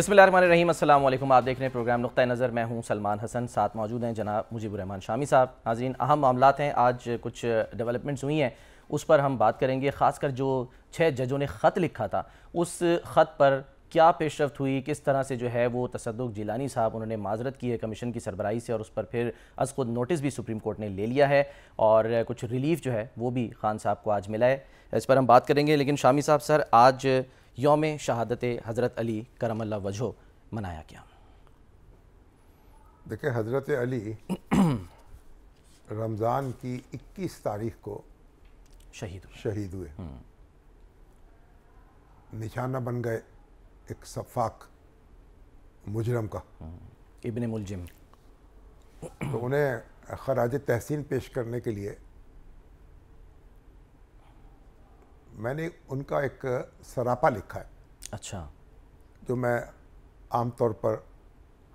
बिसमीम अल्लाम आप देख रहे हैं प्रोग्राम नुक़ नज़र मैं हूं सलमान हसन साथ मौजूद हैं जनाब रहमान शामी साहब नाजीन अहम मामला हैं आज कुछ डेवलपमेंट्स हुई हैं उस पर हम बात करेंगे ख़ासकर जो छः जजों ने ख़त लिखा था उस ख़त पर क्या पेशरफ हुई किस तरह से जो है वो तसदक जिलानी साहब उन्होंने माजरत की है कमीशन की सरबराही से और उस पर फिर अज खुद नोटिस भी सुप्रीम कोर्ट ने ले लिया है और कुछ रिलीफ जो है वो भी खान साहब को आज मिला है इस पर हम बात करेंगे लेकिन शामी साहब सर आज योम शहादत हज़रत अली करमल वजह मनाया गया देखिए हज़रत अली रमज़ान की 21 तारीख को शहीद हुए शहीद हुए हम्म। निशाना बन गए एक सफाक मुजरम का हम्म। इबन मुलजिम तो उन्हें खराज तहसीन पेश करने के लिए मैंने उनका एक सरापा लिखा है अच्छा जो मैं आमतौर पर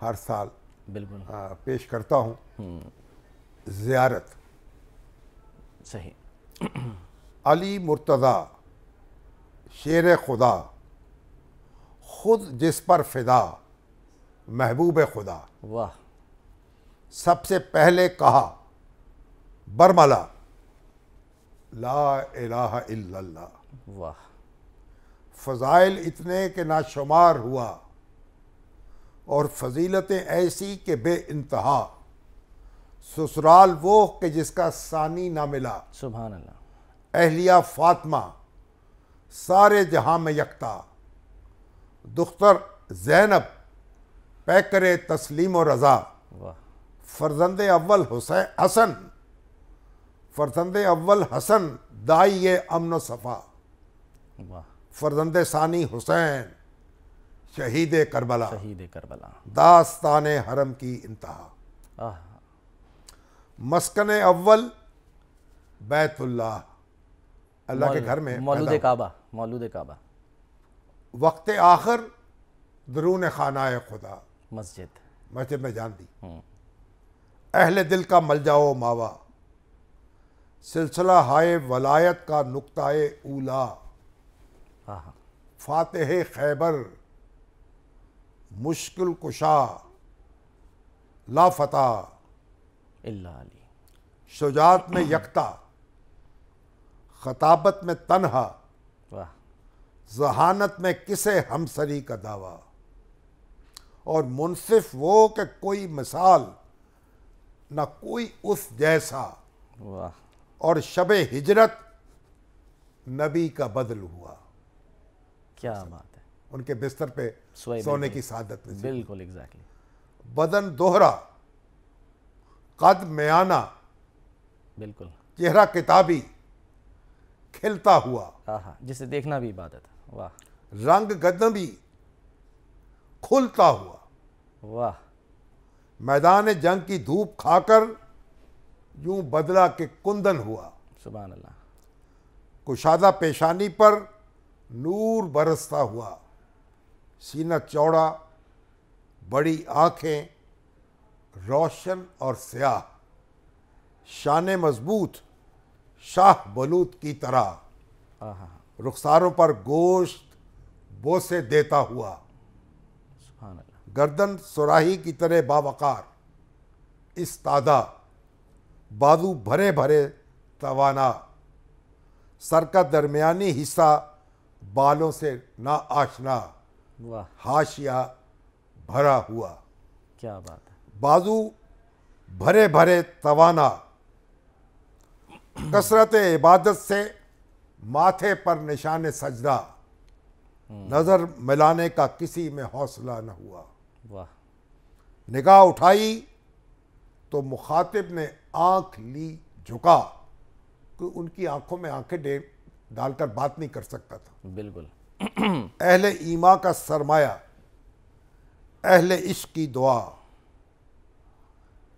हर साल बिल्कुल पेश करता हूँ हम्म। ज़ियारत सही अली मुर्तदा शेर खुदा खुद जिस पर फिदा महबूब खुदा वाह सबसे पहले कहा बरमला ला इलाहा वाह फ़ज़ाइल इतने के नाशुमार हुआ और फजीलतें ऐसी के बे इंतहा ससुराल वो के जिसका सानी ना मिला सुबह अहलिया फातमा सारे जहां में यकता दुख्तर जैनब पैकरे तस्लीम और रज़ा फरजंद अव्वल हुसैन हसन फरजंद अव्वल हसन दाई ये अमन सफ़ा फरजंद सानी हुसैन शहीद करबला शहीद करबला दास्तान हरम की इंतहा मस्कन अव्वल बैतुल्ला अल्लाह के घर में मौलूद काबा मौलूद काबा वक्त आखिर दरून खाना खुदा मस्जिद मस्जिद में जान दी हम्म। अहले दिल का मल जाओ मावा सिलसिला हाय वलायत का नुकता ऊला फातह खैबर मुश्किल कुशा लाफता शुजात में यकता खताबत में तनहा जहानत में किसे हमसरी का दावा और मुनसिफ वो के कोई मिसाल ना कोई उस जैसा वाह और शब हिजरत नबी का बदल हुआ क्या बात है उनके बिस्तर पे सोने की सादत में बिल्कुल एग्जैक्टली बदन दोहरा कद मयाना बिल्कुल चेहरा किताबी खिलता हुआ हाँ, हाँ, जिसे देखना भी इबादत वाह रंग गदमी खुलता हुआ वाह मैदान जंग की धूप खाकर यूं बदला के कुंदन हुआ सुबह अल्लाह कुशादा पेशानी पर नूर बरसता हुआ सीना चौड़ा बड़ी आंखें रोशन और स्याह शान मजबूत शाह बलूत की तरह रुखसारों पर गोश्त बोसे देता हुआ गर्दन सुराही की तरह बावकार इस तादा बाजू भरे भरे तवाना सर का दरमियानी हिस्सा बालों से ना आशना हाशिया भरा हुआ क्या बात है बाजू भरे भरे तवाना कसरत इबादत से माथे पर निशान सजदा हम्म। नज़र मिलाने का किसी में हौसला न हुआ वाह निगाह उठाई तो मुखातिब ने आंख ली झुका कि उनकी आंखों में आंखें डे डालकर बात नहीं कर सकता था बिल्कुल अहले ईमा का सरमाया अहले इश्क की दुआ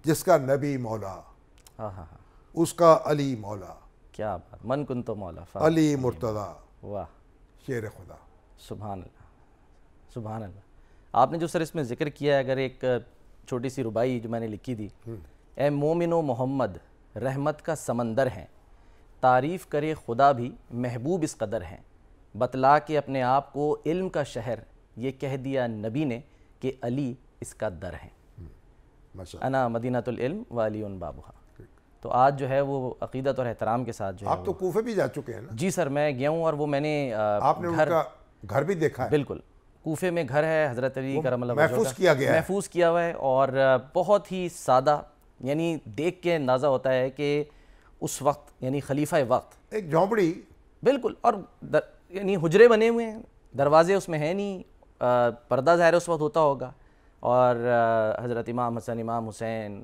जिसका नबी मौला हाँ हाँ, हाँ। उसका अली मौला क्या बात मन कुन तो मौला अली मुर्तदा वाह शेर खुदा सुबह सुबह आपने जो सर इसमें ज़िक्र किया है अगर एक छोटी सी रुबाई जो मैंने लिखी थी हम्म। ए मोमिनो मोहम्मद रहमत का समंदर हैं तारीफ़ करे खुदा भी महबूब इस कदर हैं बतला के अपने आप को इल्म का शहर ये कह दिया नबी ने कि अली इसका दर है हम्म। अना मदीनातुल्म वाली उन बाबूहा तो आज जो है वो अकीदत और एहतराम के साथ जो आप है तो कूफे भी जा चुके हैं ना जी सर मैं गया हूँ और वो मैंने आपने घर, उनका घर भी देखा है बिल्कुल कूफे में घर है हज़रत अली करम महफूज किया गया महफूज किया हुआ है और बहुत ही सादा यानी देख के अंदाज़ा होता है कि उस वक्त यानी खलीफा वक्त एक झोंपड़ी बिल्कुल और यानी हजरे बने हुए हैं दरवाजे उसमें हैं नहीं आ, पर्दा ज़ाहिर उस वक्त होता होगा और हज़रत इमाम हसन इमाम हुसैन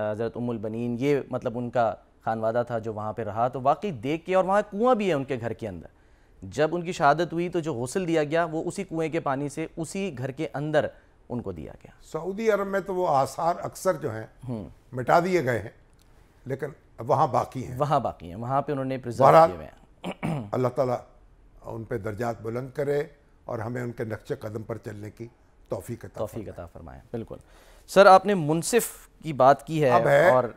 हज़रत उमुल बनीन ये मतलब उनका खानवादा था जो वहाँ पे रहा तो वाकई देख के और वहाँ कुआँ भी है उनके घर के अंदर जब उनकी शहादत हुई तो जो हौसल दिया गया वो उसी कुएं के पानी से उसी घर के अंदर उनको दिया गया सऊदी अरब में तो वो आसार अक्सर जो हैं हम्म। मिटा दिए गए हैं लेकिन वहाँ बाकी हैं वहाँ बाकी हैं वहाँ पे उन्होंने प्रिजर्व अल्लाह ताला उन पर दर्जात बुलंद करे और हमें उनके नक्शे कदम पर चलने की तोफ़ी तोफ़ी अता फरमाएँ बिल्कुल सर आपने मुनसिफ की बात की है, अब है और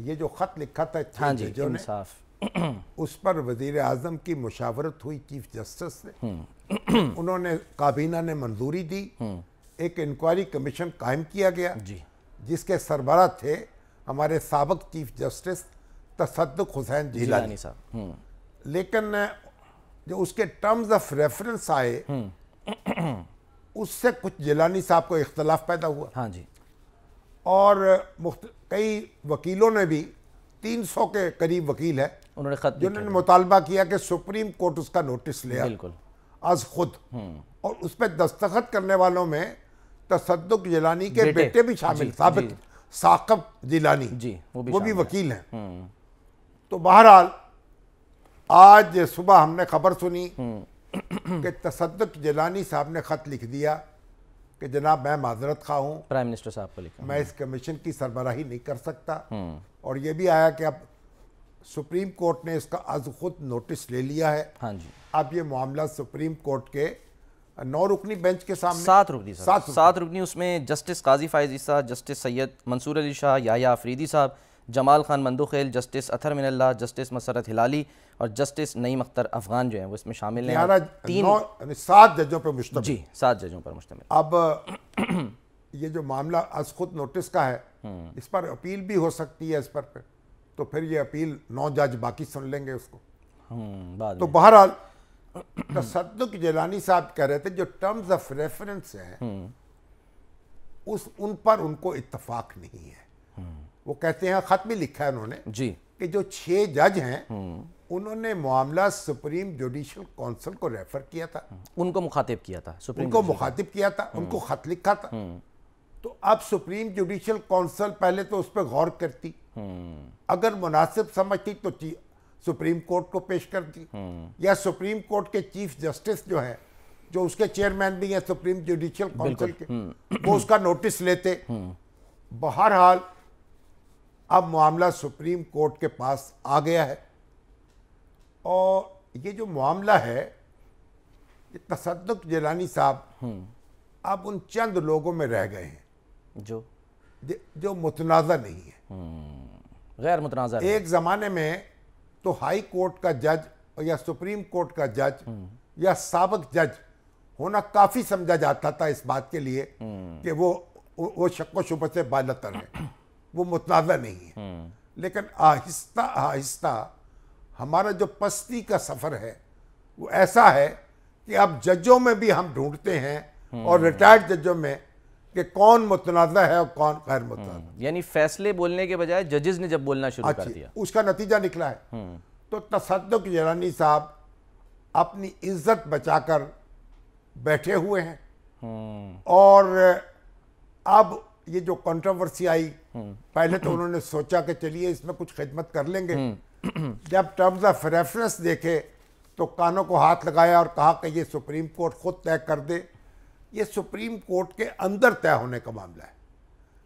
ये जो ख़त लिखा था हाँ जी इंसाफ़ उस पर वजीर अजम की मुशावरत हुई चीफ जस्टिस से हम्म। उन्होंने काबीना ने मंजूरी दी हम्म। एक इंक्वायरी कमीशन कायम किया गया जी जिसके सरबराह थे हमारे सबक चीफ जस्टिस तसदक हुसैन जिलानी साहब हम्म। लेकिन जो उसके टर्म्स ऑफ रेफरेंस आए उससे कुछ जिलानी साहब को इख्तलाफ पैदा हुआ हाँ जी और कई वकीलों ने भी 300 के करीब वकील है उन्होंने खत जिन्होंने मुतालबा किया कि सुप्रीम कोर्ट उसका नोटिस ले बिल्कुल आज खुद हम्म। और उस पर दस्तखत करने वालों में तसद जिलानी के बेटे, बेटे भी शामिल साबित साकब जिलानी जी वो भी, वो भी वकील हैं है। हम्म। तो बहरहाल आज सुबह हमने खबर सुनी हम्म। कि तसद जिलानी साहब ने खत लिख दिया कि जनाब मैं माजरत खा हूँ प्राइम मिनिस्टर साहब को लिखा मैं इस कमीशन की सरबराही नहीं कर सकता और ये भी आया कि अब सुप्रीम कोर्ट ने इसका आज खुद नोटिस ले लिया है हाँ जी अब ये मामला सुप्रीम कोर्ट के नौ रुकनी बेंच के सामने सात रुकनी सात सात रुकनी उसमें जस्टिस काजी फायजी साहब जस्टिस सैयद मंसूर अली शाह याया अफरीदी साहब जमाल खान मंदूखेल जस्टिस अथर मिनल्ला जस्टिस मसरत हिलाली और जस्टिस नईम अख्तर अफगान जो है वो इसमें शामिल हैं तीन सात जजों पर मुश्तम जी सात जजों पर मुश्तम अब ये जो मामला आज खुद नोटिस का है हम्म। इस पर अपील भी हो सकती है इस पर तो फिर ये अपील नौ जज बाकी सुन लेंगे उसको हम्म, तो बहरहाल तसदुक तो जलानी साहब कह रहे थे जो टर्म्स ऑफ रेफरेंस है हम्म। उस उन पर उनको इतफाक नहीं है हम्म। वो कहते हैं खत भी लिखा है उन्होंने जी कि जो छह जज हैं उन्होंने मामला सुप्रीम जुडिशल काउंसिल को रेफर किया था उनको मुखातिब किया था सुप्रीम उनको मुखातिब किया था उनको खत लिखा था तो अब सुप्रीम जुडिशल काउंसिल पहले तो उस पर गौर करती हम्म। अगर मुनासिब समझती तो सुप्रीम कोर्ट को पेश कर दी हम्म। या सुप्रीम कोर्ट के चीफ जस्टिस जो है जो उसके चेयरमैन भी हैं सुप्रीम जुडिशियल काउंसिल के हम्म। वो उसका नोटिस लेते बहरहाल अब मामला सुप्रीम कोर्ट के पास आ गया है और ये जो मामला है ये तसदक जलानी साहब अब उन चंद लोगों में रह गए हैं जो जो मुतनाज़ा नहीं है गैर मुतनाजा एक ज़माने में तो हाई कोर्ट का जज या सुप्रीम कोर्ट का जज हम्म। या सबक जज होना काफ़ी समझा जाता था इस बात के लिए हम्म। कि वो वो शक्को शुभ से बालतर है वो मुतनाज़ा नहीं है हम्म। लेकिन आहिस्ता आहिस्ता हमारा जो पस्ती का सफ़र है वो ऐसा है कि अब जजों में भी हम ढूंढते हैं और रिटायर्ड जजों में कि कौन मुतनाज़ा है और कौन गैर हम्म, मुतनाज़ा यानी फैसले बोलने के बजाय जजेस ने जब बोलना शुरू कर अच्छा, दिया उसका नतीजा निकला है हम्म। तो तसद जलानी साहब अपनी इज्जत बचाकर बैठे हुए हैं हम्म। और अब ये जो कंट्रोवर्सी आई पहले तो उन्होंने सोचा कि चलिए इसमें कुछ खिदमत कर लेंगे जब टर्म्स ऑफ रेफरेंस देखे तो कानों को हाथ लगाया और कहा कि ये सुप्रीम कोर्ट खुद तय कर दे ये सुप्रीम कोर्ट के अंदर तय होने का मामला है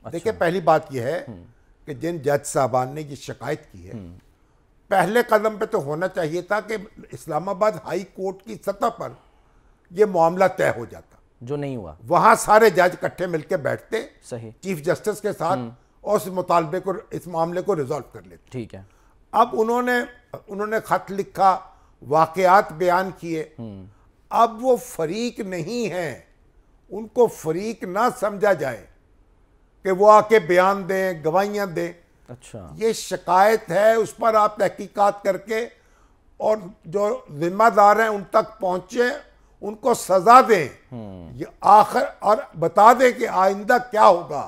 अच्छा। देखिए पहली बात यह है हम्म। कि जिन जज साहबान ने ये शिकायत की है हम्म। पहले कदम पे तो होना चाहिए था कि इस्लामाबाद हाई कोर्ट की सतह पर यह मामला तय हो जाता जो नहीं हुआ वहां सारे जज इकट्ठे मिलकर बैठते सही चीफ जस्टिस के साथ हम्म। और उस मुतालबे को इस मामले को रिजोल्व कर लेते ठीक है अब उन्होंने उन्होंने खत लिखा वाकयात बयान किए अब वो फरीक नहीं है उनको फरीक ना समझा जाए कि वो आके बयान दें गवाहियाँ दें अच्छा ये शिकायत है उस पर आप तहकीकत करके और जो जिम्मेदार हैं उन तक पहुँचे उनको सजा दें हम्म। ये आखिर और बता दें कि आइंदा क्या होगा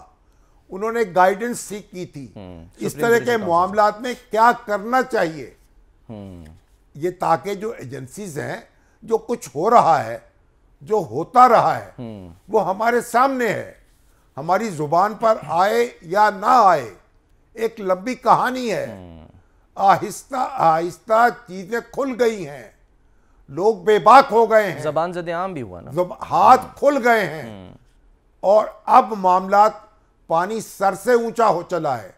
उन्होंने गाइडेंस सीख की थी हम्म। इस तरह के मामला में क्या करना चाहिए हम्म। ये ताकि जो एजेंसीज हैं जो कुछ हो रहा है जो होता रहा है हम्म। वो हमारे सामने है हमारी जुबान पर आए या ना आए एक लंबी कहानी है हम्म। आहिस्ता आहिस्ता चीजें खुल गई हैं लोग बेबाक हो गए हैं जबान जद आम भी हुआ ना हाथ हम्म। खुल गए हैं और अब मामला पानी सर से ऊंचा हो चला है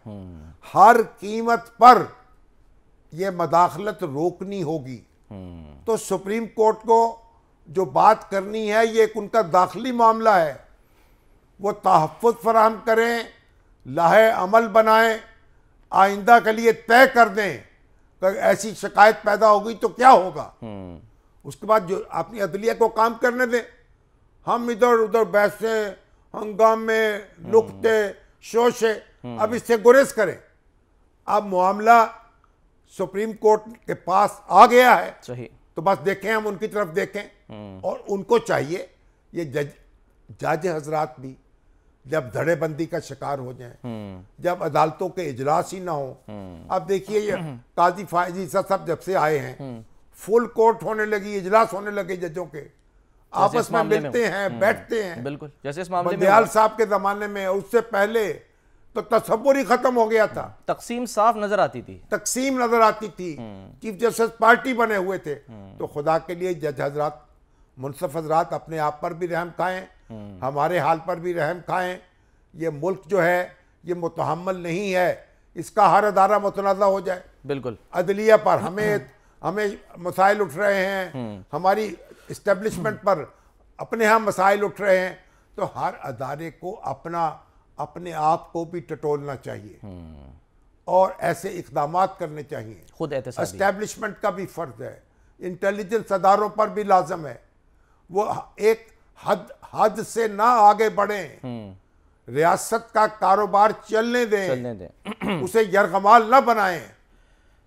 हर कीमत पर यह मदाखलत रोकनी होगी तो सुप्रीम कोर्ट को जो बात करनी है ये एक उनका दाखिली मामला है वो तहफ़ फराहम करें लाहे अमल बनाएं आइंदा के लिए तय कर दें कि ऐसी शिकायत पैदा हो गई तो क्या होगा हम्म। उसके बाद जो अपनी अदलिया को काम करने दें हम इधर उधर बैसे हंगामे नुकते हम्म। शोशे हम्म। अब इससे गुरेज करें अब मामला सुप्रीम कोर्ट के पास आ गया है तो बस देखें हम उनकी तरफ देखें हम्म। और उनको चाहिए ये जज जाज हजरात भी जब धड़ेबंदी का शिकार हो जाए हम्म। जब अदालतों के इजलास ही ना हो हम्म। अब देखिए ये काजी फायजी सब जब से आए हैं फुल कोर्ट होने लगी इजलास होने लगे जजों के आपस में मिलते हैं बैठते हैं बिल्कुल जैसे इस मामले में साहब के जमाने में उससे पहले तो तस्वुर ही खत्म हो गया था तकसीम साफ नजर आती थी तकसीम नजर आती थी चीफ जस्टिस पार्टी बने हुए थे तो खुदा के लिए जज हजरात मुनसफ हजरात अपने आप पर भी रहम खाएं हम्म। हमारे हाल पर भी रहम खाएं ये मुल्क जो है ये मुतहमल नहीं है इसका हर अदारा मुतनाज़ा हो जाए बिल्कुल अदलिया पर हमें हम्म। हमें मसाइल उठ रहे हैं हम्म। हमारी इस्टेब्लिशमेंट पर अपने यहाँ मसाइल उठ रहे हैं तो हर अदारे को अपना अपने आप को भी टटोलना चाहिए और ऐसे इकदाम करने चाहिए खुद इस्टेब्लिशमेंट का भी फ़र्ज है इंटेलिजेंस अदारों पर भी लाजम है वो एक हद हद से ना आगे बढ़े हम्म। रियासत का कारोबार चलने दें चलने दें उसे यरगमाल ना बनाए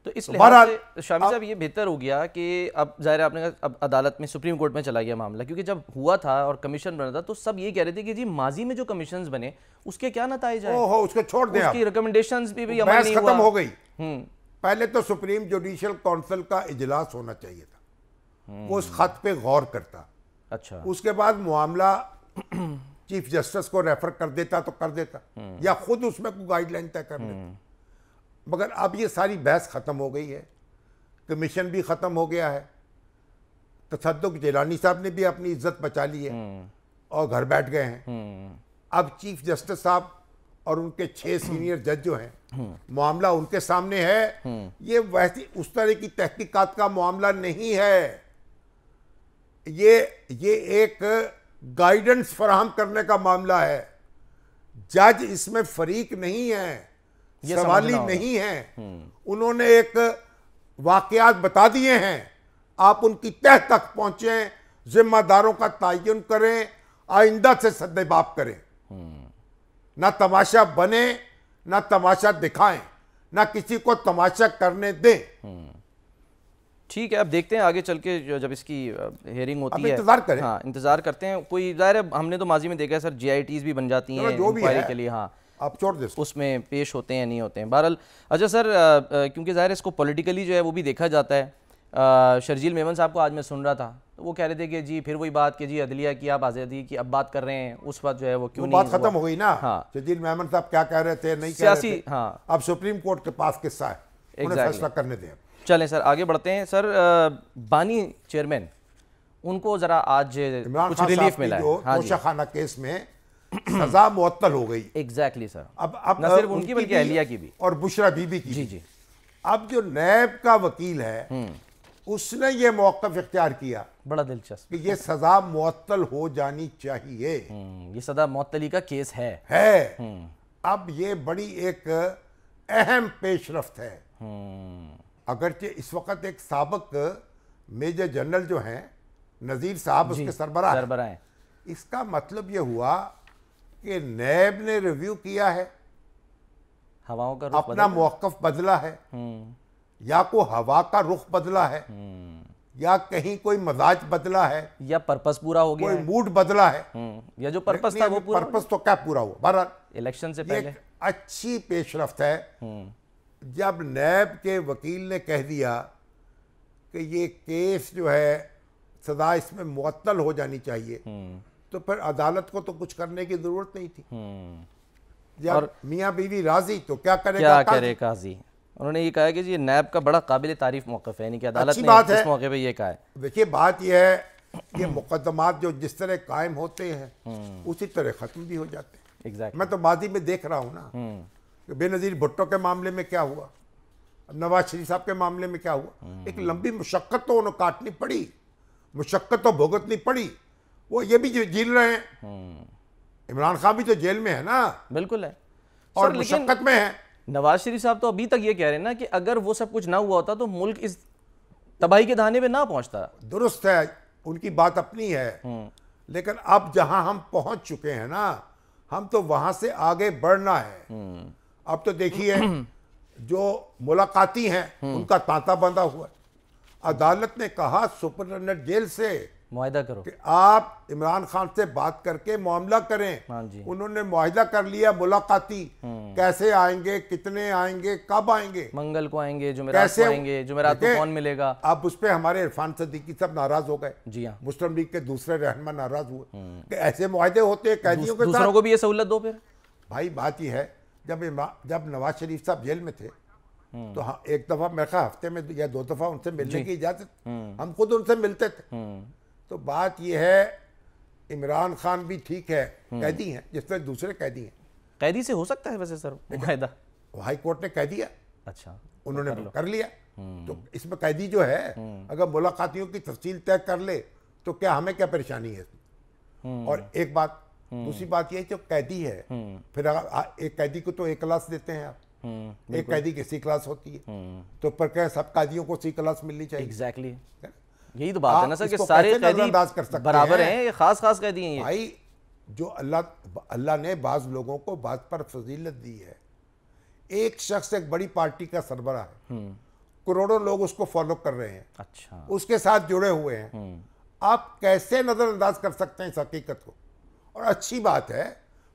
तो इस शामी साहब ये बेहतर हो गया कि अब जाहिर आपने कहा अब अदालत में सुप्रीम कोर्ट में चला गया मामला क्योंकि जब हुआ था और कमीशन बना था तो सब ये कह रहे थे कि जी माजी में जो कमीशन बने उसके क्या नतज उसको छोड़ दें उसकी रिकमेंडेशन भी, भी अमल नहीं खत्म हो गई हम्म। पहले तो सुप्रीम जुडिशल काउंसिल का इजलास होना चाहिए था हम्म। वो उस खत पे गौर करता अच्छा उसके बाद मामला चीफ जस्टिस को रेफर कर देता तो कर देता हम्म। या खुद उसमें कोई गाइडलाइन तय कर देता हम्म। मगर अब ये सारी बहस ख़त्म हो गई है कमीशन भी ख़त्म हो गया है तसदुक जेलानी साहब ने भी अपनी इज्जत बचा ली है हम्म। और घर बैठ गए हैं अब चीफ जस्टिस साहब और उनके छह सीनियर जज जो हैं मामला उनके सामने है ये वैसी उस तरह की तहकीकात का मामला नहीं है ये ये एक गाइडेंस फराहम करने का मामला है जज इसमें फरीक नहीं है सवाली नहीं है हम्म। उन्होंने एक वाकयात बता दिए हैं आप उनकी तह तक पहुंचे जिम्मेदारों का तयन करें आइंदा से सदबाब करें हम्म। ना तमाशा बने ना तमाशा दिखाएं ना किसी को तमाशा करने दें हम्म। ठीक है अब देखते हैं आगे चल के जब इसकी हेयरिंग होती है इंतजार करें हाँ इंतजार करते हैं कोई जाहिर है हमने तो माजी में देखा है सर जी भी बन जाती हैं इंक्वायरी के लिए हाँ आप छोड़ दे उसमें पेश होते हैं नहीं होते हैं बहरहाल अच्छा सर क्योंकि ज़ाहिर इसको पॉलिटिकली जो है वो भी देखा जाता है शर्जील मेमन साहब को आज मैं सुन रहा था तो वो कह रहे थे कि जी फिर वही बात कि जी अदलिया की आप आज़ादी की अब बात कर रहे हैं उस वक्त जो है वो क्यों नहीं बात खत्म हो गई ना हाँ शर्जील मेमन साहब क्या कह रहे थे नहीं सियासी हाँ अब सुप्रीम कोर्ट के पास किस्सा है फैसला करने दें चलें सर आगे बढ़ते हैं सर बानी चेयरमैन उनको ज़रा आज कुछ रिलीफ मिला है हाँ खाना केस में सजा मुअत्तल हो गई एग्जैक्टली exactly, सर अब अब ना सिर्फ उनकी बल्कि अहलिया की भी और बुशरा बीबी की जी जी अब जो नैब का वकील है हम्म। उसने ये मौकफ इख्तियार किया बड़ा दिलचस्प कि ये सजा मुअत्तल हो जानी चाहिए हम्म, ये सजा मुअत्तली का केस है है हम्म। अब ये बड़ी एक अहम पेशरफ है अगरचे इस वक्त एक सबक मेजर जनरल जो हैं नज़ीर साहब उसके सरबरा सरबरा हैं इसका मतलब ये हुआ कि नैब ने रिव्यू किया है हवाओं का अपना मौकफ बदला है हम्म। या को हवा का रुख बदला है हम्म। या कहीं कोई मजाज बदला है या पर्पस पूरा हो गया कोई मूड बदला है हम्म। या जो पर्पस था वो पूरा पर्पस तो क्या पूरा हुआ बहरहाल इलेक्शन से पहले अच्छी पेशरफ है जब नैब के वकील ने कह दिया कि ये केस जो है सदा इसमें मुअत्तल हो जानी चाहिए हम्म। तो फिर अदालत को तो कुछ करने की जरूरत नहीं थी हम्म। और मियां बीवी राजी तो क्या करेगा क्या करे काजी उन्होंने ये कहा कि जी नैब का बड़ा काबिल तारीफ मौकफ है कि अदालत ने बात है मौके पे ये कहा है देखिए बात यह है कि मुकदमात जो जिस तरह कायम होते हैं हम्म। उसी तरह ख़त्म भी हो जाते हैं exactly. मैं तो माजी में देख रहा हूँ ना बेनज़ीर भुट्टो के मामले में क्या हुआ नवाज शरीफ साहब के मामले में क्या हुआ हम्म। एक लंबी मुशक्क़त तो उन्हें काटनी पड़ी मुशक्क़त तो भुगतनी पड़ी वो ये भी झेल रहे हैं हम्म। इमरान खान भी तो जेल में है ना बिल्कुल है और मुशक्क़त में है नवाज शरीफ साहब तो अभी तक ये कह रहे हैं ना कि अगर वो सब कुछ ना हुआ होता तो मुल्क इस तबाही के धाने में ना पहुंचता दुरुस्त है उनकी बात अपनी है हम्म। लेकिन अब जहां हम पहुंच चुके हैं ना हम तो वहां से आगे बढ़ना है अब तो देखिए जो मुलाकाती हैं उनका तांता बंधा हुआ है अदालत ने कहा सुपरिटेंडेंट जेल से मुआदा करो कि आप इमरान खान से बात करके मामला करें हाँ उन्होंने मुहिदा कर लिया मुलाकाती हम्म। कैसे आएंगे कितने आएंगे कब आएंगे मंगल को आएंगे कैसे को आएंगे जुमेरात को कौन मिलेगा अब उस पर हमारे इरफान सदीकी सब नाराज हो गए जी हाँ मुस्लिम लीग के दूसरे रहनमा नाराज हुए हम्म। कि ऐसे मुहिदे होते हैं कैदियों के साथ को भी ये सहूलत दो फिर भाई बात यह है जब जब नवाज शरीफ साहब जेल में थे हम्म। तो हाँ एक दफ़ा मेरे ख्याल हफ्ते में या दो दफ़ा उनसे मिलने की इजाज़त हम्म। हम खुद उनसे मिलते थे हम्म। तो बात यह है इमरान खान भी ठीक है कैदी है जिस तरह दूसरे कैदी हैं कैदी से हो सकता है वैसे सर हाई कोर्ट ने कह दिया अच्छा उन्होंने कर, कर लिया तो इसमें कैदी जो है अगर मुलाकातियों की तफसील तय कर ले तो क्या हमें क्या परेशानी है और एक बात हम्म। दूसरी बात यह जो कैदी है हम्म। फिर एक कैदी को तो एक क्लास देते हैं आप हम्म, एक कैदी की सी क्लास होती है तो पर क्या सब कैदियों को सी क्लास मिलनी चाहिए एग्जैक्टली यही तो बात है ना सर कि सारे कैदी कर सकते बराबर हैं ये खास खास कैदी हैं भाई जो अल्लाह अल्लाह ने बाज लोगों को बाज पर फजीलत दी है एक शख्स एक बड़ी पार्टी का सरबरा है करोड़ों लोग उसको फॉलो कर रहे हैं अच्छा उसके साथ जुड़े हुए हैं आप कैसे नजरअंदाज कर सकते हैं इस हकीकत को और अच्छी बात है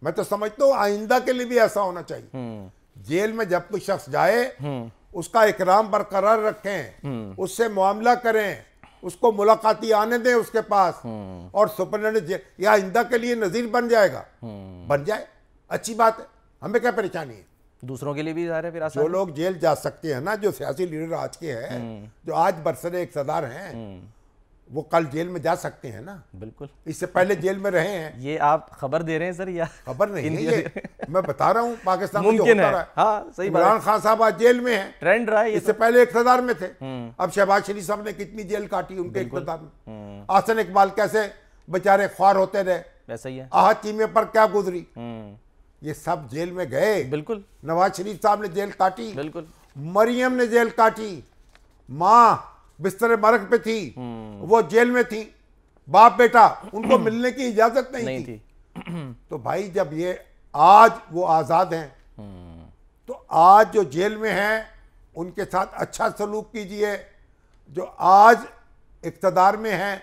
मैं तो समझता हूँ आइंदा के लिए भी ऐसा होना चाहिए हम्म। जेल में जब कोई शख्स जाए हम्म। उसका इकराम बरकरार रखें हम्म। उससे मामला करें उसको मुलाकाती आने दें उसके पास और सुपरिटेंडेंट या आइंदा के लिए नज़ीर बन जाएगा बन जाए अच्छी बात है हमें क्या परेशानी है दूसरों के लिए भी जा रहे फिर जो लोग जेल जा सकते हैं ना जो सियासी लीडर आज के हैं जो आज बरसरे इकतदार हैं वो कल जेल में जा सकते हैं ना बिल्कुल इससे पहले जेल में रहे हैं ये आप खबर दे रहे हैं सर या खबर नहीं है ये मैं बता रहा हूँ पाकिस्तान मुमकिन है हाँ, इमरान खान साहब आज जेल में है ट्रेंड रहा है इससे तो। पहले इकतदार में थे हम्म। अब शहबाज शरीफ साहब ने कितनी जेल काटी उनके इकतदार में हम्म। आसन इकबाल कैसे बेचारे ख्वार होते रहे वैसे आहत पर क्या गुजरी हम्म। ये सब जेल में गए बिल्कुल नवाज शरीफ साहब ने जेल काटी बिल्कुल मरियम ने जेल काटी माँ बिस्तर मरक पे थी हम्म। वो जेल में थी बाप बेटा उनको मिलने की इजाजत नहीं, नहीं थी।, थी तो भाई जब ये आज वो आज़ाद हैं हम्म। तो आज जो जेल में हैं उनके साथ अच्छा सलूक कीजिए जो आज इकतदार में हैं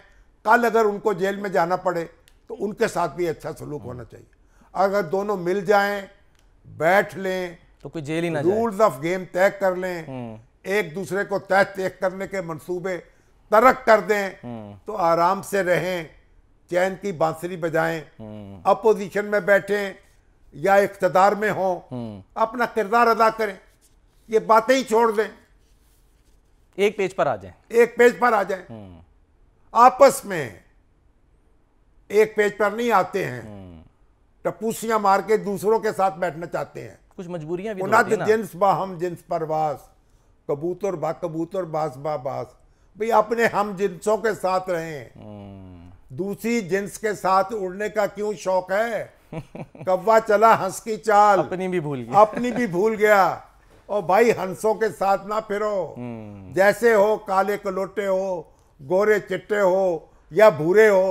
कल अगर उनको जेल में जाना पड़े तो उनके साथ भी अच्छा सलूक होना हम्म। चाहिए अगर दोनों मिल जाएं बैठ लें तो कोई जेल ही ना रूल्स ऑफ गेम तय कर लें एक दूसरे को तय तेख करने के मंसूबे तरक कर दें हम्म। तो आराम से रहें चैन की बांसुरी बजाएं हम्म। अपोजिशन में बैठें या इकतदार में हों हम्म। अपना किरदार अदा करें ये बातें ही छोड़ दें एक पेज पर आ जाए एक पेज पर आ जाए आपस में एक पेज पर नहीं आते हैं टपूसियां मार के दूसरों के साथ बैठना चाहते हैं कुछ मजबूरियां भी तो जिन्स बाहम जिन्स परवास कबूतर बा कबूतर बास बा बास भाई अपने हम जिनसों के साथ रहे हैं हम्म। दूसरी जिन्स के साथ उड़ने का क्यों शौक है कब्बा चला हंस की चाल अपनी भी भूल गया अपनी भी भूल गया और भाई हंसों के साथ ना फिरो हम्म। जैसे हो काले कलोटे हो गोरे चिट्टे हो या भूरे हो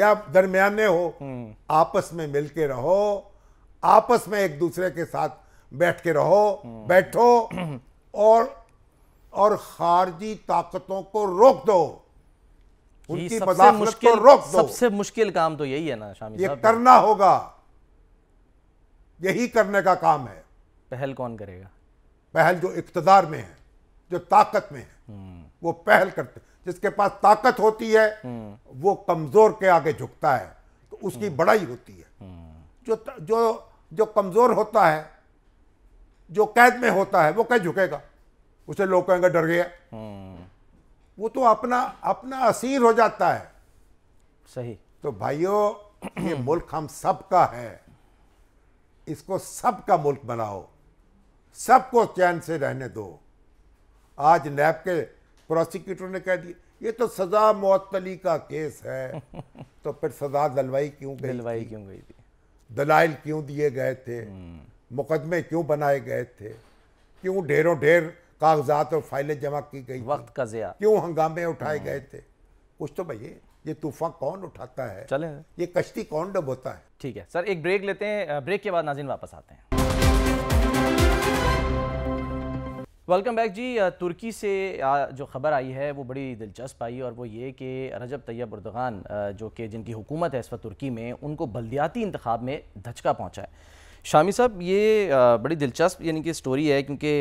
या दरमियाने हो हम्म। आपस में मिलके रहो आपस में एक दूसरे के साथ बैठ के रहो बैठो और और खारजी ताकतों को रोक दो उनकी मुश्किल को रोक दो सबसे मुश्किल काम तो यही है ना शामिल ये करना होगा यही करने का काम है पहल कौन करेगा पहल जो इकतदार में है जो ताकत में है हम्म। वो पहल करते जिसके पास ताकत होती है हम्म। वो कमजोर के आगे झुकता है तो उसकी हम्म। बड़ाई होती है जो जो जो कमजोर होता है जो कैद में होता है वो कैद झुकेगा उसे लोग कहेंगे डर गया हम्म। वो तो अपना अपना असीर हो जाता है सही तो भाइयों ये मुल्क हम सब का है इसको सब का मुल्क बनाओ सबको चैन से रहने दो आज नैब के प्रोसिक्यूटर ने कह दिया ये तो सजा मअतली का केस है तो फिर सजा दलवाई क्यों गई दलवाई क्यों गई थी दलाइल क्यों दिए गए थे हम्म। मुकदमे क्यों बनाए गए थे क्यों ढेरों ढेर कागजात और फाइलें जमा की गई वक्त का जिया क्यों हंगामे उठाए हाँ। गए थे कुछ तो भैया ये तूफान कौन उठाता है चले ये कश्ती कौन डबोता है ठीक है सर एक ब्रेक लेते हैं ब्रेक के बाद नाजिन वापस आते हैं वेलकम बैक जी तुर्की से जो ख़बर आई है वो बड़ी दिलचस्प आई और वो ये कि रजब तैयब उर्दगान जो कि जिनकी हुकूमत है इस वक्त तुर्की में उनको बलदियाती इंतखब में धचका पहुंचा है शामी साहब ये बड़ी दिलचस्प यानी कि स्टोरी है क्योंकि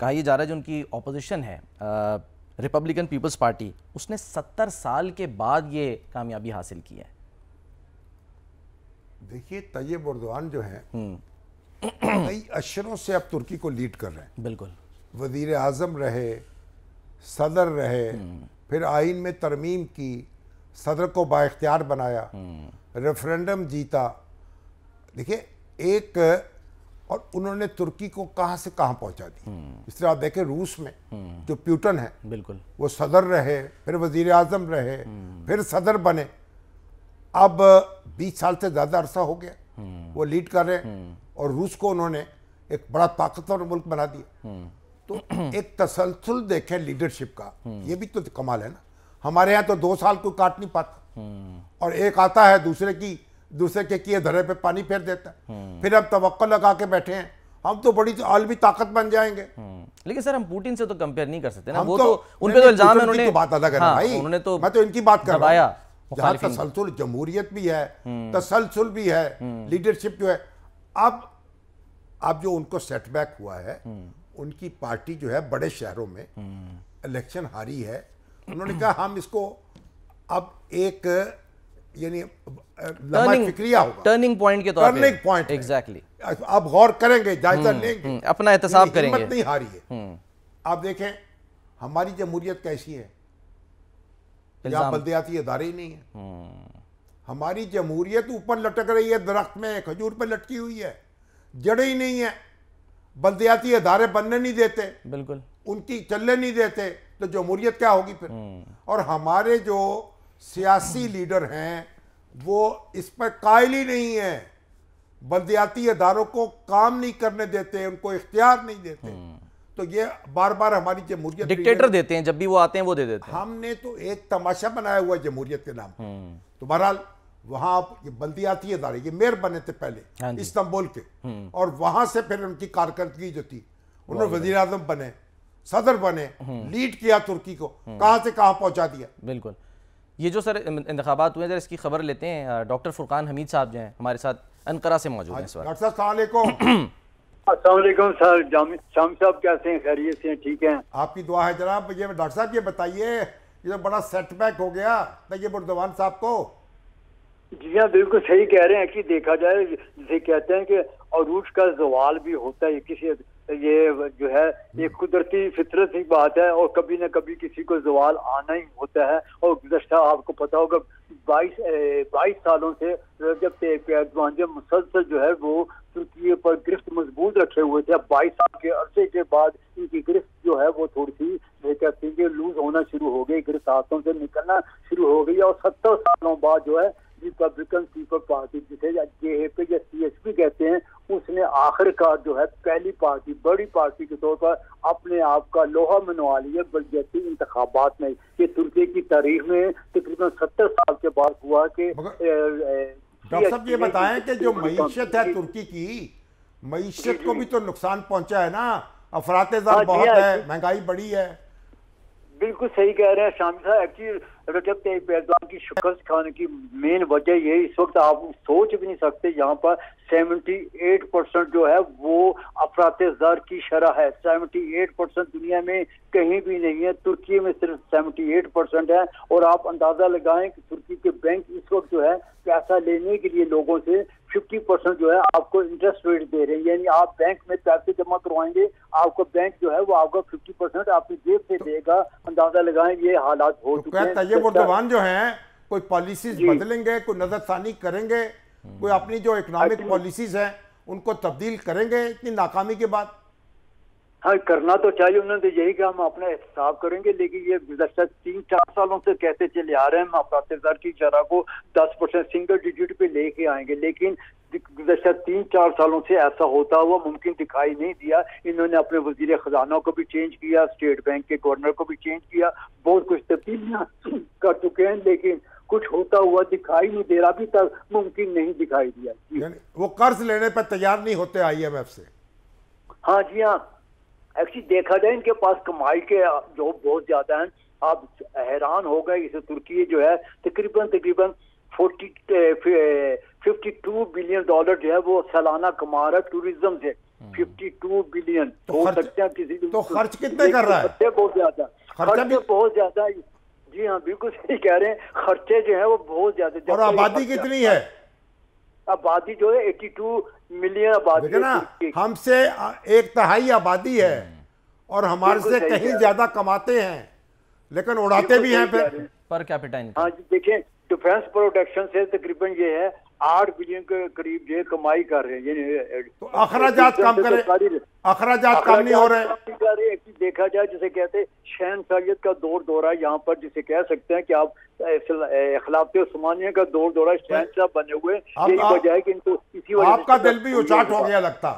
कहा यह जा रहा है जो उनकी ऑपोजिशन है रिपब्लिकन पीपल्स पार्टी उसने सत्तर साल के बाद ये कामयाबी हासिल की है देखिए तैयब उर्दवान जो है हम्म। कई अशरों से अब तुर्की को लीड कर रहे हैं बिल्कुल वजीर आजम रहे सदर रहे हम्म। फिर आइन में तरमीम की सदर को बाख्तियार बनाया हम्म। रेफरेंडम जीता देखिए एक और उन्होंने तुर्की को कहां से कहां पहुंचा दी इस तरह आप देखें रूस में जो प्यूटन है बिल्कुल वो सदर रहे फिर वजीर आजम रहे फिर सदर बने अब बीस साल से ज़्यादा अरसा हो गया वो लीड कर रहे और रूस को उन्होंने एक बड़ा ताकतवर मुल्क बना दिया तो एक तसलसल देखें लीडरशिप का ये भी तो कमाल है ना हमारे यहाँ तो दो साल कोई काट नहीं पाता और एक आता है दूसरे की दूसरे के किए धरे पे पानी फेर देता है फिर हम तवक्को लगा के बैठे हैं हम तो बड़ी तो आलमी ताकत बन जाएंगे हम्म। लेकिन सर हम पुतिन से तो कंपेयर नहीं कर सकते ना वो तो, तो उन पे तो इल्जाम है उन्होंने तो बात अलग है हाँ, भाई उन्होंने तो मैं तो इनकी बात कर रहा हूं तसलसल जमहूरियत भी है हम्म। तसलसल भी है हम्म। लीडरशिप जो है अब अब जो उनको सेटबैक हुआ है उनकी पार्टी जो है बड़े शहरों में इलेक्शन हारी है उन्होंने कहा हम इसको अब एक यानी फिक्रिया होगा टर्निंग पॉइंट के तौर टर्निंग पॉइंट एग्जैक्टली आप गौर करेंगे जायजा हम्म, लेंगे हम्म, अपना एहतसाब करेंगे नहीं हारी है हम्म। आप देखें हमारी जमहूरियत कैसी है बल्दियाती इदारे ही नहीं है हमारी जमहूरियत ऊपर लटक रही है दरख्त में खजूर पर लटकी हुई है जड़े ही नहीं है बल्दियाती इदारे बनने नहीं देते बिल्कुल उनकी चलने नहीं देते तो जमहूरियत क्या होगी फिर और हमारे जो सियासी लीडर हैं वो इस पर कायल ही नहीं है बलदियाती इदारों को काम नहीं करने देते उनको इख्तियार नहीं देते हम्म। तो ये बार बार हमारी जमहूरियत डिक्टेटर देते हैं जब भी वो आते हैं वो दे देते हैं हमने तो एक तमाशा बनाया हुआ है जमहूरियत के नाम हम्म। तो बहरहाल वहां ये बलदियाती इदारे ये मेयर बने थे पहले हाँ इस्तंबुल के हम्म। और वहां से फिर उनकी कारकर्दगी जो थी उन्होंने वजीर आजम बने सदर बने लीड किया तुर्की को कहां से कहां पहुंचा दिया बिल्कुल ये जो सर इंतबात हुए इसकी खबर लेते हैं डॉक्टर फुरकान हमीद साहब जो हैं हमारे साथ अनकरा से मौजूद हैं सर शाम साहब कैसे हैं खैरियत से ठीक हैं आपकी दुआ है जनाब ये डॉक्टर साहब ये बताइए ये तो बड़ा सेटबैक हो गया तैयब तो उर्दवान साहब को जी हाँ बिल्कुल सही कह रहे हैं कि देखा जाए जिसे कहते हैं कि अरूज का जवाल भी होता है किसी ये जो है ये हम्म। कुदरती फितरत ही बात है और कभी ना कभी किसी को जवाल आना ही होता है और गुजशत आपको पता होगा बाईस बाईस सालों से जब तैयब मुसलसल जो है वो तुर्की पर गिरफ्त मजबूत रखे हुए थे अब बाईस साल के अरसे के बाद इनकी गिरफ्त जो है वो थोड़ी सी कहते कि लूज होना शुरू हो गई गिरफ्त हाथों से निकलना शुरू हो गई और सत्तर सालों बाद जो है रिपब्लिकन पीपल पार्टी जिसे जे पे या सी एच पी कहते हैं उसने आखिरकार जो है पहली पार्टी बड़ी पार्टी के तौर पर अपने आप का लोहा मनवा लिया बलजती इंतबात में ये तुर्की की तारीख में तकरीबन सत्तर साल के बाद हुआ कि सब ये बताएं कि जो मीशत है तुर्की की मीशत को भी तो नुकसान पहुंचा है ना अफरात हाँ, बहुत हाँ, है महंगाई बड़ी है बिल्कुल सही कह रहे हैं शामी साहब एक्चुअली रजब की शिकस्त खाने की मेन वजह ये इस वक्त आप सोच भी नहीं सकते यहाँ पर 78 परसेंट जो है वो अफरात जर की शरह है 78 परसेंट दुनिया में कहीं भी नहीं है तुर्की में सिर्फ 78 परसेंट है और आप अंदाजा लगाएं कि तुर्की के बैंक इस वक्त जो है पैसा लेने के लिए लोगों से फिफ्टी परसेंट जो है आपको इंटरेस्ट रेट दे रहे हैं यानी आप बैंक में पैसे जमा करवाएंगे आपको बैंक जो है वो आपको फिफ्टी परसेंट आपकी जेब से देगा अंदाजा लगाएं ये हालात हो तो चुके हैं तैयब उर्दवान अच्छा। जो है कोई पॉलिसीज बदलेंगे कोई नजरसानी करेंगे कोई अपनी जो इकोनॉमिक पॉलिसीज है उनको तब्दील करेंगे इतनी नाकामी के बाद हाँ करना तो चाहिए उन्होंने तो यही कहा हम अपना एहतसाब करेंगे लेकिन ये गुजशत तीन चार सालों से कहते चले आ रहे हैं हम अफरातदार की शरह को दस परसेंट सिंगल डिजिट पे लेके आएंगे लेकिन गुजशत तीन चार सालों से ऐसा होता हुआ मुमकिन दिखाई नहीं दिया इन्होंने अपने वजीर खजाना को भी चेंज किया स्टेट बैंक के गवर्नर को भी चेंज किया बहुत कुछ तब्दीलियाँ कर चुके हैं लेकिन कुछ होता हुआ दिखाई नहीं दे रहा अभी तक मुमकिन नहीं दिखाई दिया वो कर्ज लेने पर तैयार नहीं होते आई एम एफ से हाँ जी हाँ एक्चुअली देखा जाए इनके पास कमाई के जो बहुत ज्यादा हैं आप हैरान हो गए इसे तुर्की जो है तकरीबन तकरीबन forty fifty two billion dollar जो है वो सालाना कमा रहा है टूरिज्म से फिफ्टी टू बिलियन तो हो सकते हैं किसी तो, तो खर्च कितने कर रहा है बहुत ज्यादा खर्चे बहुत ज्यादा जी हाँ बिल्कुल सही कह रहे हैं खर्चे जो है वो बहुत ज्यादा और आबादी कितनी है आबादी जो है 82 मिलियन आबादी ना हमसे एक तहाई आबादी है और हमारे से कहीं ज्यादा कमाते हैं लेकिन उड़ाते भी हैं पर कैपिटा हाँ जी देखिये डिफेंस प्रोडक्शन से तकरीबन ये है आठ बिलियन के करीब ये कमाई कर रहे हैं तो अखराजात कर रहे अखराजात नहीं हो रहे देखा जाए जिसे कहते हैं शहनशाहियत का दौर दौरा यहाँ पर जिसे कह सकते हैं कि आप अखलाफत उस्मानिया का दौर दौरा शहनशाह बने हुए यही वजह है कि इनको इसी वजह आपका दिल भी उचाट हो गया लगता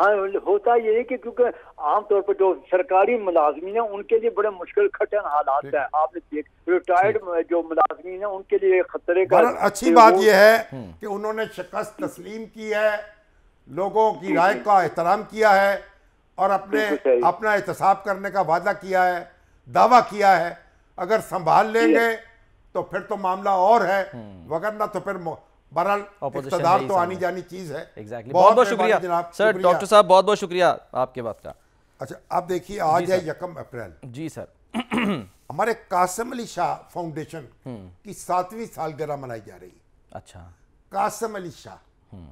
हाँ होता ये है कि क्योंकि आमतौर पर जो सरकारी मुलाजमी है उनके लिए बड़े मुश्किल खटन हालात है आपने देख रिटायर्ड जो मुलाजमी है उनके लिए खतरे का अच्छी बात यह है हम्म। कि उन्होंने शिकस्त तस्लीम की है लोगों की राय का एहतराम किया है और अपने अपना एहतसाब करने का वादा किया है दावा किया है अगर संभाल लेंगे तो फिर तो मामला और है हम्म। वगरना तो फिर बहरहाल इकतदार तो आनी जानी चीज़ है exactly. बहुत बहुत शुक्रिया सर डॉक्टर साहब बहुत बहुत शुक्रिया आपके बात का अच्छा आप देखिए आज है यकम अप्रैल जी सर हमारे कासम अली शाह फाउंडेशन हम्म। की सातवीं सालगिरह मनाई जा रही है अच्छा कासम अली शाह हम्म।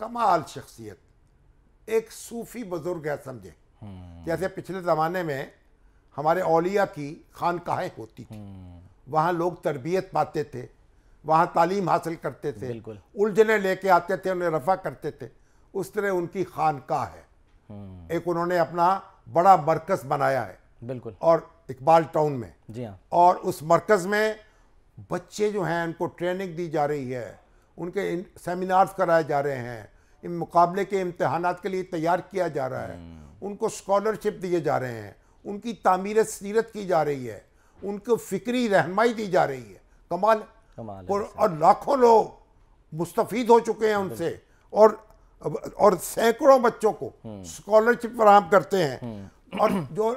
कमाल शख्सियत एक सूफी बुजुर्ग है समझे हम्म। जैसे पिछले ज़माने में हमारे ओलिया की खानकाहें होती थी वहाँ लोग तरबियत पाते थे वहाँ तालीम हासिल करते थे उलझने लेके आते थे उन्हें रफा करते थे उस तरह उनकी खानका है हम्म। एक उन्होंने अपना बड़ा मरकज बनाया है बिल्कुल और इकबाल टाउन में जी हाँ और उस मरकज़ में बच्चे जो हैं उनको ट्रेनिंग दी जा रही है उनके सेमिनार्स कराए जा रहे हैं इन मुकाबले के इम्तहान के लिए तैयार किया जा रहा है हम्म। उनको स्कॉलरशिप दिए जा रहे हैं उनकी तमीर सीरत की जा रही है उनको फ़िक्री रहनमाई दी जा रही है कमाल और, और लाखों लोग मुस्तफ़ हो चुके हैं उनसे और और सैकड़ों बच्चों को हम्म। स्कॉलरशिप फराहम करते हैं हम्म। और जो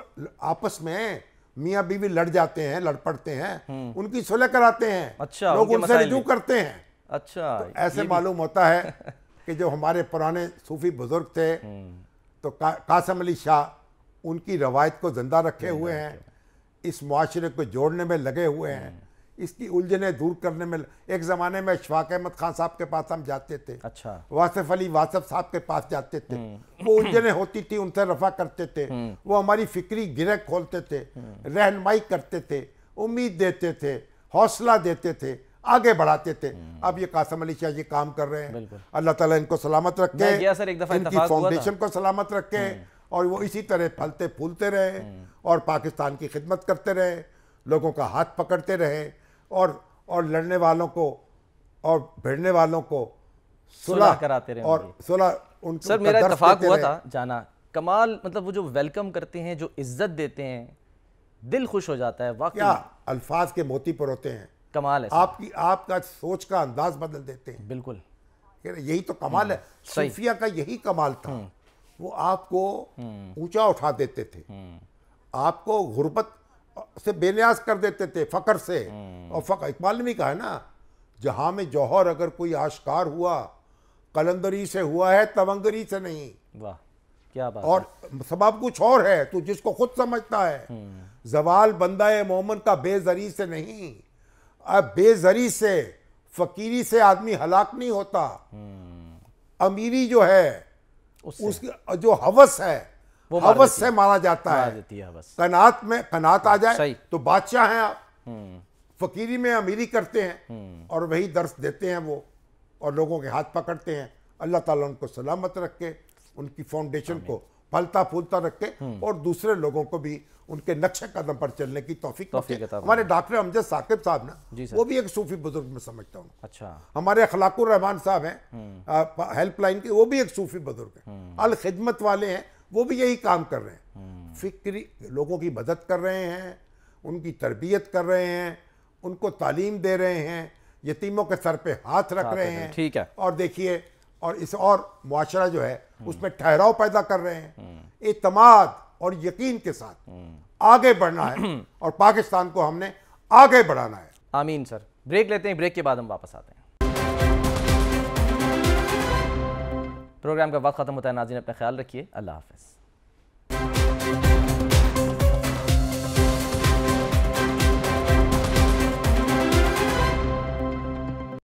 आपस में मियाँ बीवी लड़ जाते हैं लड़ पड़ते हैं हम्म। उनकी सुलह कराते हैं अच्छा लोग उनसे रिजू करते हैं अच्छा तो ऐसे मालूम होता है कि जो हमारे पुराने सूफी बुजुर्ग थे तो का, कासम अली शाह उनकी रवायत को जिंदा रखे हुए हैं इस माशरे को जोड़ने में लगे हुए हैं इसकी उलझने दूर करने में एक ज़माने में शफाक अहमद खान साहब के पास हम जाते थे अच्छा वासिफ अली वासफ साहब के पास जाते थे हम्म। वो उलझने होती थी उनसे रफा करते थे हम्म। वो हमारी फिक्री गिरह खोलते थे हम्म। रहनमाई करते थे उम्मीद देते थे हौसला देते थे आगे बढ़ाते थे अब ये कासम अली शाह जी काम कर रहे हैं अल्लाह ताला इनको सलामत रखे इनकी फाउंडेशन को सलामत रखे और वो इसी तरह फलते फूलते रहे और पाकिस्तान की खिदमत करते रहे लोगों का हाथ पकड़ते रहे और और लड़ने वालों को और भिड़ने वालों को सुलह कराते रहे और सुलह उन सर मेरा इतफाक हुआ था जाना कमाल मतलब वो जो वेलकम करते हैं जो इज्जत देते हैं दिल खुश हो जाता है वाकई क्या अल्फाज के मोती पर होते हैं कमाल है आपकी आपका सोच का अंदाज बदल देते हैं बिल्कुल यही तो कमाल है हम्म, सूफिया का यही कमाल था हम्म। वो आपको हम्म। ऊंचा उठा देते थे आपको गुर्बत से बेनियाज कर देते थे फ़कर से हम्म। और फ़कर इकबाल ने भी कहा है ना जहां में जौहर अगर कोई आशकार हुआ कलंदरी से हुआ है तवंगरी से नहीं वाह क्या बात और सबाब कुछ और है तू तो जिसको खुद समझता है हम्म। जवाल बंदा मोमन का बेजरी से नहीं अब बेजरी से फकीरी से आदमी हलाक नहीं होता हम्म। अमीरी जो है उसकी जो हवस है वो हवस से मारा जाता है कनात में कनात आ हाँ, जाए तो बादशाह हैं आप हम्म। फकीरी में अमीरी करते हैं हम्म। और वही दर्श देते हैं वो और लोगों के हाथ पकड़ते हैं अल्लाह ताला उनको सलामत के उनकी फाउंडेशन को फलता फूलता रख के हम्म। और दूसरे लोगों को भी उनके नक्शे कदम पर चलने की तोफीक हमारे डॉक्टर अमजद साकिब साहब ना वो भी एक सूफी बुजुर्ग में समझता हूँ अच्छा हमारे अखलाकुर रहमान साहब हैं हेल्पलाइन के वो भी एक सूफी बुजुर्ग हैं अल खिदमत वाले हैं वो भी यही काम कर रहे हैं हम्म। फिक्री लोगों की मदद कर रहे हैं उनकी तरबियत कर रहे हैं उनको तालीम दे रहे हैं यतीमों के सर पे हाथ रख रहे हैं ठीक है और देखिए और इस और मुआरा जो है हम्म। उसमें ठहराव पैदा कर रहे हैं हम्म। एतमाद और यकीन के साथ आगे बढ़ना है और पाकिस्तान को हमने आगे बढ़ाना है आमीन सर ब्रेक लेते हैं ब्रेक के बाद हम वापस आते हैं प्रोग्राम का वक्त ख़त्म होता है नाजिन अपना ख्याल रखिए अल्लाह हाफिज़